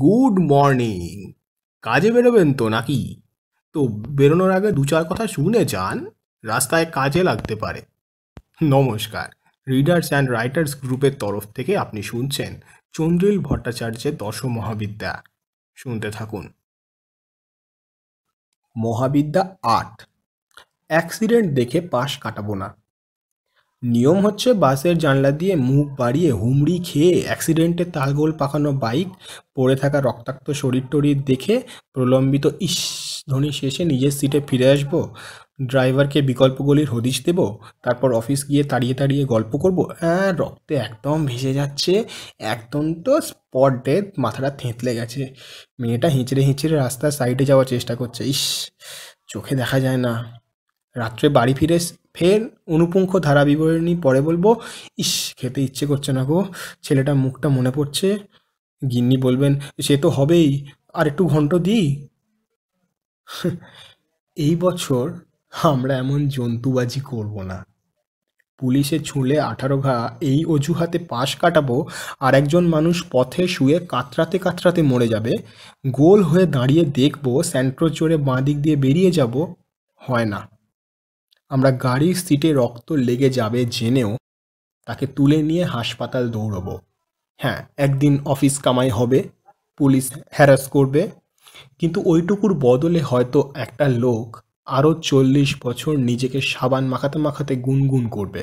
good morning কাজে বেরোবেন তো নাকি তো বেরোনোর আগে দু চার কথা শুনে যান রাস্তায় কাজে লাগতে পারে নমস্কার রিডার্স অ্যান্ড রাইটার্স গ্রুপের তরফ থেকে আপনি শুনছেন চন্দ্রিল ভট্টাচার্যের দশ মহাবিদ্যা শুনতে থাকুন মহাবিদ্যা আট অ্যাক্সিডেন্ট দেখে পাশ কাটাবো না নিয়ম হচ্ছে বাসের জানলা দিয়ে মুখ বাড়িয়ে হুমড়ি খেয়ে অ্যাক্সিডেন্টে তালগোল পাকানো বাইক পড়ে থাকা রক্তাক্ত শরীর টরীর দেখে প্রলম্বিত ইস ধ্বনি শেষে নিজের সিটে ফিরে আসব ড্রাইভারকে বিকল্পগুলির হদিশ দেব তারপর অফিস গিয়ে তাড়িয়ে তাড়িয়ে গল্প করব হ্যাঁ রক্তে একদম ভেসে যাচ্ছে একদম তো স্পট ডেথ মাথাটা থেঁতলে গেছে মেয়েটা হিঁচড়ে হিঁচড়ে রাস্তার সাইডে যাওয়ার চেষ্টা করছে ইস চোখে দেখা যায় না রাত্রে বাড়ি ফিরে ফের অনুপুঙ্খ ধারা বিবরণী পরে বলবো ইস খেতে ইচ্ছে করছে না গো ছেলেটা মুখটা মনে পড়ছে গিন্নি বলবেন সে তো হবেই আর একটু ঘন্ট দিই এই বছর আমরা এমন জন্তুবাজি করব না পুলিশে ছুঁলে আঠারো ঘা এই অজুহাতে পাশ কাটাবো আর একজন মানুষ পথে শুয়ে কাতরাতে কাতরাতে মরে যাবে গোল হয়ে দাঁড়িয়ে দেখবো স্যান্ট্রো চড়ে বাঁ দিক দিয়ে বেরিয়ে যাব হয় না আমরা গাড়ির সিটে রক্ত লেগে যাবে জেনেও তাকে তুলে নিয়ে হাসপাতাল দৌড়ব হ্যাঁ একদিন অফিস কামাই হবে পুলিশ হ্যারাস করবে কিন্তু ওইটুকুর বদলে হয়তো একটা লোক আরও চল্লিশ বছর নিজেকে সাবান মাখাতে মাখাতে গুনগুন করবে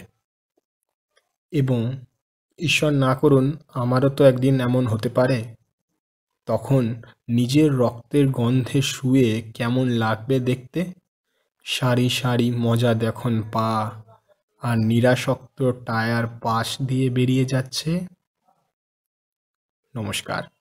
এবং ঈশ্বর না করুন আমারও তো একদিন এমন হতে পারে তখন নিজের রক্তের গন্ধে শুয়ে কেমন লাগবে দেখতে সারি সারি মজা দেখন পা আর নিরাসক্ত টায়ার পাশ দিয়ে বেরিয়ে যাচ্ছে নমস্কার